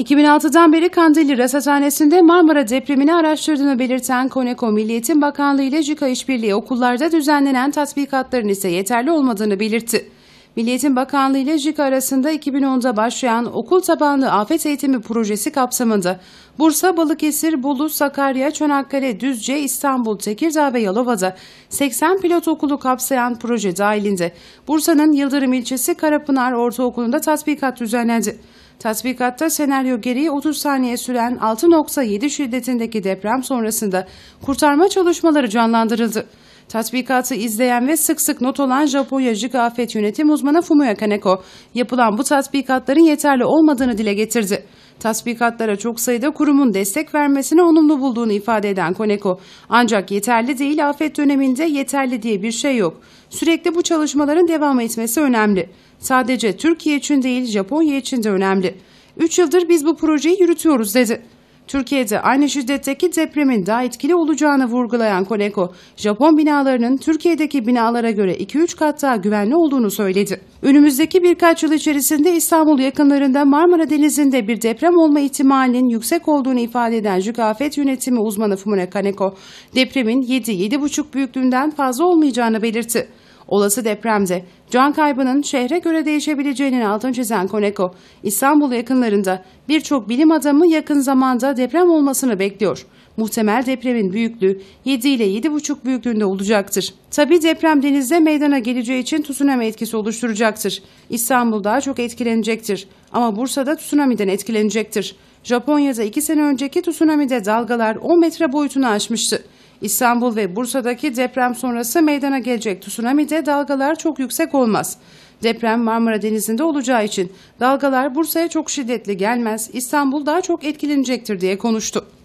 2006'dan beri Kandilli Rasathanesi'nde Marmara depremini araştırdığını belirten Koneko Milliyetin Bakanlığı ile JIKA işbirliği okullarda düzenlenen tatbikatların ise yeterli olmadığını belirtti. Milliyetin Bakanlığı ile JIK arasında 2010'da başlayan okul tabanlı afet eğitimi projesi kapsamında Bursa, Balıkesir, Bolu, Sakarya, Çanakkale, Düzce, İstanbul, Tekirdağ ve Yalova'da 80 pilot okulu kapsayan proje dahilinde Bursa'nın Yıldırım ilçesi Karapınar Ortaokulu'nda tatbikat düzenlendi. Tatbikatta senaryo gereği 30 saniye süren 6.7 şiddetindeki deprem sonrasında kurtarma çalışmaları canlandırıldı. Tatbikatı izleyen ve sık sık not olan Japonyacı afet yönetim uzmanı Fumio Kaneko, yapılan bu tatbikatların yeterli olmadığını dile getirdi. Tatbikatlara çok sayıda kurumun destek vermesini olumlu bulduğunu ifade eden Koneko. Ancak yeterli değil afet döneminde yeterli diye bir şey yok. Sürekli bu çalışmaların devam etmesi önemli. Sadece Türkiye için değil Japonya için de önemli. Üç yıldır biz bu projeyi yürütüyoruz dedi. Türkiye'de aynı şiddetteki depremin daha etkili olacağını vurgulayan Koneko, Japon binalarının Türkiye'deki binalara göre 2-3 kat daha güvenli olduğunu söyledi. Önümüzdeki birkaç yıl içerisinde İstanbul yakınlarında Marmara Denizi'nde bir deprem olma ihtimalinin yüksek olduğunu ifade eden JÜK Afet Yönetimi uzmanı Fumune Kaneko, depremin 7-7,5 büyüklüğünden fazla olmayacağını belirtti. Olası depremde can kaybının şehre göre değişebileceğinin altını çizen Koneko, İstanbul yakınlarında birçok bilim adamı yakın zamanda deprem olmasını bekliyor. Muhtemel depremin büyüklüğü 7 ile 7,5 büyüklüğünde olacaktır. Tabi deprem denizde meydana geleceği için tsunami etkisi oluşturacaktır. İstanbul daha çok etkilenecektir ama Bursa'da tsunami'den etkilenecektir. Japonya'da 2 sene önceki tsunami'de dalgalar 10 metre boyutunu aşmıştı. İstanbul ve Bursa'daki deprem sonrası meydana gelecek tsunami'de dalgalar çok yüksek olmaz. Deprem Marmara Denizi'nde olacağı için dalgalar Bursa'ya çok şiddetli gelmez, İstanbul daha çok etkilenecektir diye konuştu.